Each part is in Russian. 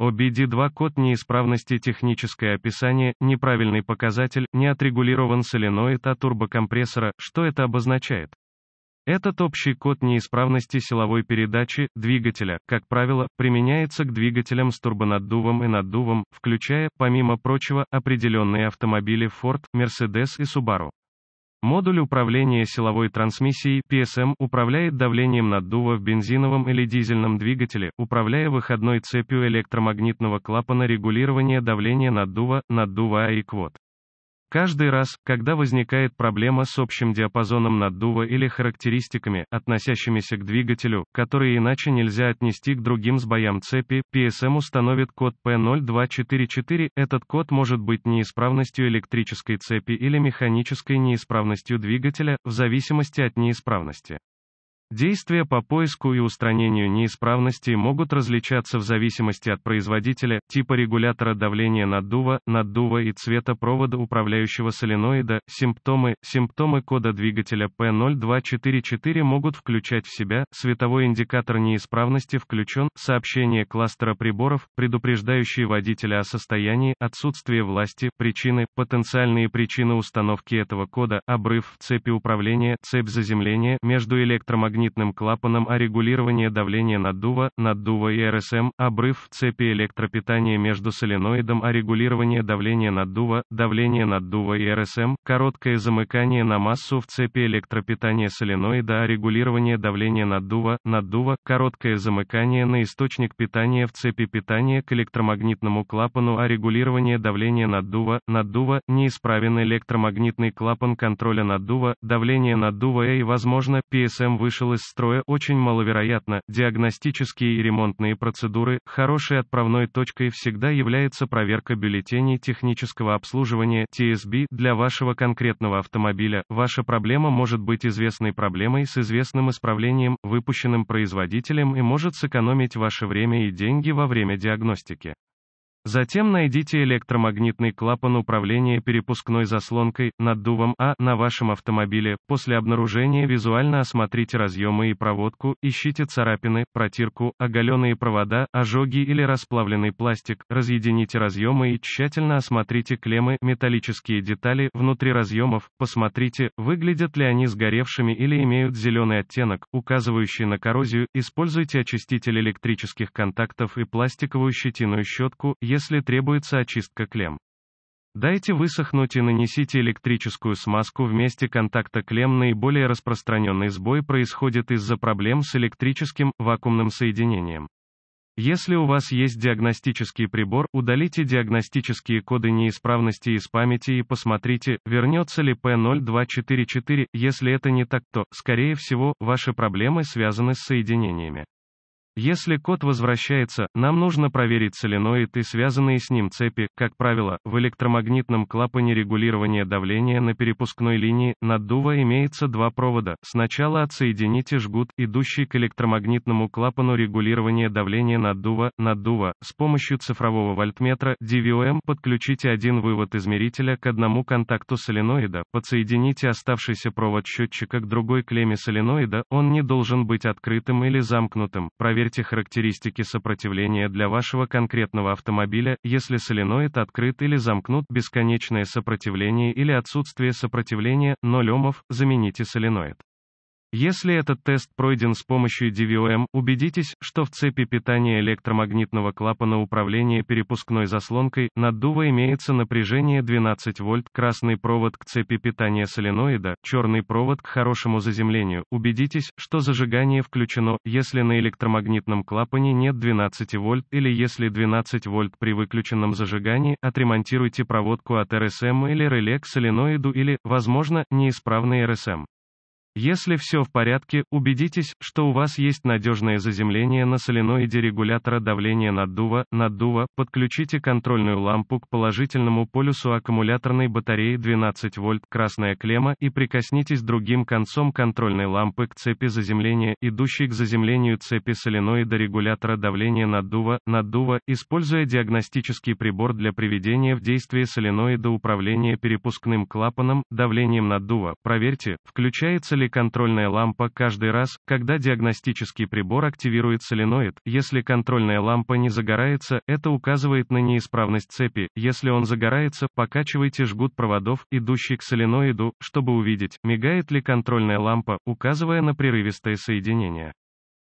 OBD2 код неисправности техническое описание, неправильный показатель, не отрегулирован соленоид от а турбокомпрессора, что это обозначает? Этот общий код неисправности силовой передачи, двигателя, как правило, применяется к двигателям с турбонаддувом и наддувом, включая, помимо прочего, определенные автомобили Ford, Mercedes и Subaru. Модуль управления силовой трансмиссией PSM управляет давлением наддува в бензиновом или дизельном двигателе, управляя выходной цепью электромагнитного клапана регулирования давления наддува, наддува а и квот. Каждый раз, когда возникает проблема с общим диапазоном наддува или характеристиками, относящимися к двигателю, которые иначе нельзя отнести к другим сбоям цепи, PSM установит код P0244, этот код может быть неисправностью электрической цепи или механической неисправностью двигателя, в зависимости от неисправности. Действия по поиску и устранению неисправности могут различаться в зависимости от производителя, типа регулятора давления наддува, наддува и цвета провода управляющего соленоида. Симптомы Симптомы кода двигателя P0244 могут включать в себя световой индикатор неисправности включен, сообщение кластера приборов, предупреждающие водителя о состоянии, отсутствие власти, причины, потенциальные причины установки этого кода, обрыв в цепи управления, цепь заземления между электромагнитными магнитным клапаном а регулирование давления наддува, наддува и РСМ, эм, обрыв в цепи электропитания между соленоидом а регулирование давления наддува, давление наддува и РСМ, эм, короткое замыкание на массу в цепи электропитания соленоида а регулирование давления наддува, наддува, короткое замыкание на источник питания в цепи питания к электромагнитному клапану а регулирование давления наддува, наддува, неисправен электромагнитный клапан контроля наддува, давление наддува и, возможно, PSM вышел вышел из строя очень маловероятно, диагностические и ремонтные процедуры, хорошей отправной точкой всегда является проверка бюллетеней технического обслуживания TSB для вашего конкретного автомобиля, ваша проблема может быть известной проблемой с известным исправлением, выпущенным производителем и может сэкономить ваше время и деньги во время диагностики. Затем найдите электромагнитный клапан управления перепускной заслонкой, наддувом А, на вашем автомобиле. После обнаружения визуально осмотрите разъемы и проводку, ищите царапины, протирку, оголенные провода, ожоги или расплавленный пластик, разъедините разъемы и тщательно осмотрите клеммы, металлические детали, внутри разъемов, посмотрите, выглядят ли они сгоревшими или имеют зеленый оттенок, указывающий на коррозию, используйте очиститель электрических контактов и пластиковую щетиную щетку, если требуется очистка клем. Дайте высохнуть и нанесите электрическую смазку в месте контакта клем. Наиболее распространенный сбой происходит из-за проблем с электрическим, вакуумным соединением. Если у вас есть диагностический прибор, удалите диагностические коды неисправности из памяти и посмотрите, вернется ли P0244, если это не так, то, скорее всего, ваши проблемы связаны с соединениями. Если код возвращается, нам нужно проверить соленоид и связанные с ним цепи, как правило, в электромагнитном клапане регулирования давления на перепускной линии наддува имеется два провода, сначала отсоедините жгут, идущий к электромагнитному клапану регулирования давления наддува, наддува, с помощью цифрового вольтметра DVOM подключите один вывод измерителя к одному контакту соленоида, подсоедините оставшийся провод счетчика к другой клемме соленоида, он не должен быть открытым или замкнутым, проверьте эти характеристики сопротивления для вашего конкретного автомобиля, если соленоид открыт или замкнут, бесконечное сопротивление или отсутствие сопротивления, 0 Омов, замените соленоид. Если этот тест пройден с помощью DVOM, убедитесь, что в цепи питания электромагнитного клапана управления перепускной заслонкой наддува имеется напряжение 12 вольт, красный провод к цепи питания соленоида, черный провод к хорошему заземлению. Убедитесь, что зажигание включено, если на электромагнитном клапане нет 12 вольт или если 12 вольт при выключенном зажигании, отремонтируйте проводку от РСМ или реле к соленоиду или, возможно, неисправный РСМ. Если все в порядке, убедитесь, что у вас есть надежное заземление на соленоиде регулятора давления наддува, наддува, подключите контрольную лампу к положительному полюсу аккумуляторной батареи 12 вольт, красная клемма, и прикоснитесь другим концом контрольной лампы к цепи заземления, идущей к заземлению цепи соленоида регулятора давления наддува, наддува, используя диагностический прибор для приведения в действие соленоида управления перепускным клапаном, давлением наддува, проверьте, включается ли или контрольная лампа каждый раз, когда диагностический прибор активирует соленоид. Если контрольная лампа не загорается, это указывает на неисправность цепи. Если он загорается, покачивайте жгут проводов, идущий к соленоиду, чтобы увидеть, мигает ли контрольная лампа, указывая на прерывистое соединение.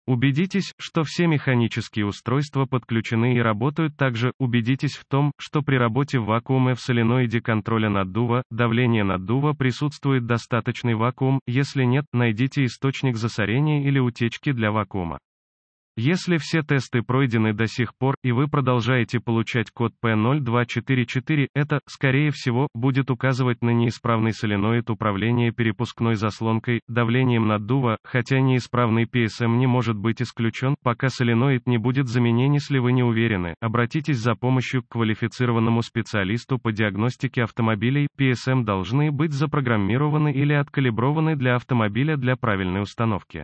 Убедитесь, что все механические устройства подключены и работают также, убедитесь в том, что при работе вакуума в соленоиде контроля наддува, давление наддува присутствует достаточный вакуум, если нет, найдите источник засорения или утечки для вакуума. Если все тесты пройдены до сих пор, и вы продолжаете получать код P0244, это, скорее всего, будет указывать на неисправный соленоид управления перепускной заслонкой, давлением наддува, хотя неисправный PSM не может быть исключен, пока соленоид не будет заменен, если вы не уверены. Обратитесь за помощью к квалифицированному специалисту по диагностике автомобилей, PSM должны быть запрограммированы или откалиброваны для автомобиля для правильной установки.